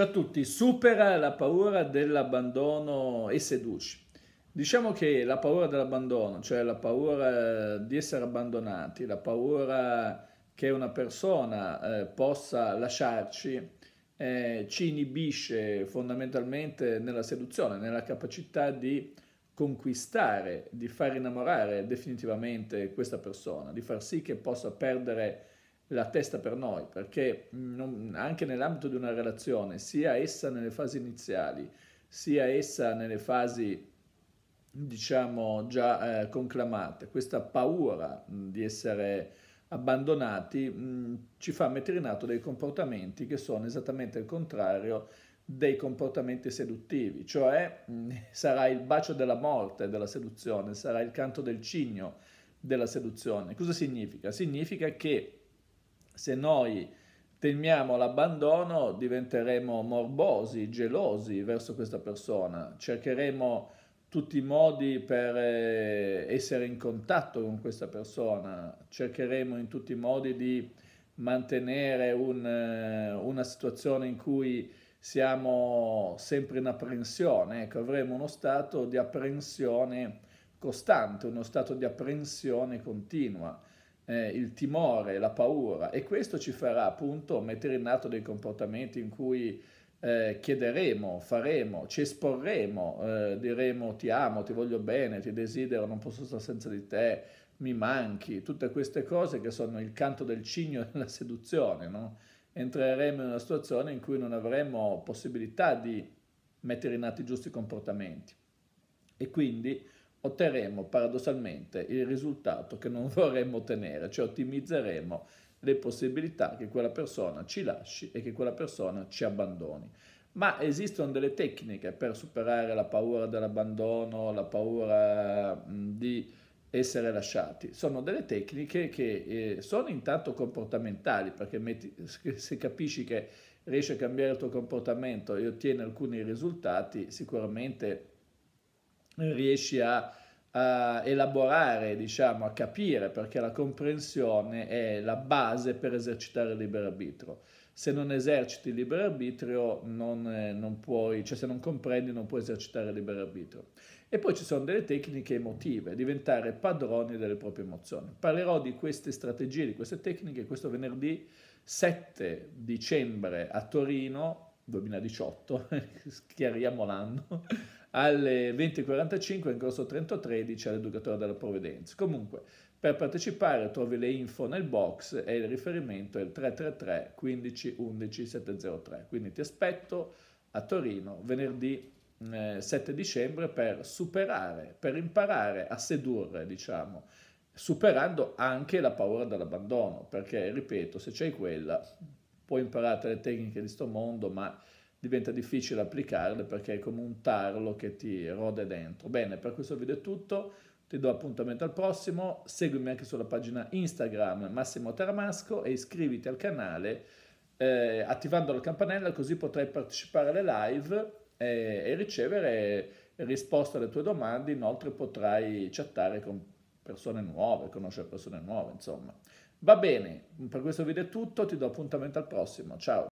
Ciao a tutti, supera la paura dell'abbandono e seduci. Diciamo che la paura dell'abbandono, cioè la paura eh, di essere abbandonati, la paura che una persona eh, possa lasciarci, eh, ci inibisce fondamentalmente nella seduzione, nella capacità di conquistare, di far innamorare definitivamente questa persona, di far sì che possa perdere la testa per noi, perché non, anche nell'ambito di una relazione, sia essa nelle fasi iniziali, sia essa nelle fasi diciamo già eh, conclamate, questa paura mh, di essere abbandonati mh, ci fa mettere in atto dei comportamenti che sono esattamente il contrario dei comportamenti seduttivi, cioè mh, sarà il bacio della morte della seduzione, sarà il canto del cigno della seduzione. Cosa significa? Significa che se noi temiamo l'abbandono, diventeremo morbosi, gelosi verso questa persona, cercheremo tutti i modi per eh, essere in contatto con questa persona, cercheremo in tutti i modi di mantenere un, eh, una situazione in cui siamo sempre in apprensione, ecco, avremo uno stato di apprensione costante, uno stato di apprensione continua eh, il timore, la paura e questo ci farà appunto mettere in atto dei comportamenti in cui eh, chiederemo, faremo, ci esporremo, eh, diremo ti amo, ti voglio bene, ti desidero, non posso stare senza di te, mi manchi, tutte queste cose che sono il canto del cigno della seduzione, no? entreremo in una situazione in cui non avremo possibilità di mettere in atto i giusti comportamenti e quindi otterremo paradossalmente il risultato che non vorremmo ottenere, cioè ottimizzeremo le possibilità che quella persona ci lasci e che quella persona ci abbandoni. Ma esistono delle tecniche per superare la paura dell'abbandono, la paura di essere lasciati. Sono delle tecniche che eh, sono intanto comportamentali, perché se capisci che riesci a cambiare il tuo comportamento e ottieni alcuni risultati, sicuramente riesci a, a elaborare, diciamo, a capire, perché la comprensione è la base per esercitare il libero arbitrio. Se non eserciti il libero arbitrio, non, eh, non puoi, cioè se non comprendi, non puoi esercitare il libero arbitrio. E poi ci sono delle tecniche emotive, diventare padroni delle proprie emozioni. Parlerò di queste strategie, di queste tecniche, questo venerdì 7 dicembre a Torino 2018, chiariamo l'anno, alle 20.45 in corso 3013 all'educatore della provvidenza. Comunque, per partecipare trovi le info nel box e il riferimento è il 333 15 11 703. Quindi ti aspetto a Torino venerdì 7 eh, dicembre per superare, per imparare a sedurre, diciamo, superando anche la paura dell'abbandono, perché ripeto, se c'è quella, puoi imparare le tecniche di sto mondo, ma diventa difficile applicarle perché è come un tarlo che ti rode dentro. Bene, per questo video è tutto, ti do appuntamento al prossimo, seguimi anche sulla pagina Instagram Massimo Taramasco e iscriviti al canale eh, attivando la campanella così potrai partecipare alle live e, eh, e ricevere risposte alle tue domande, inoltre potrai chattare con persone nuove, conoscere persone nuove, insomma. Va bene, per questo video è tutto, ti do appuntamento al prossimo, ciao!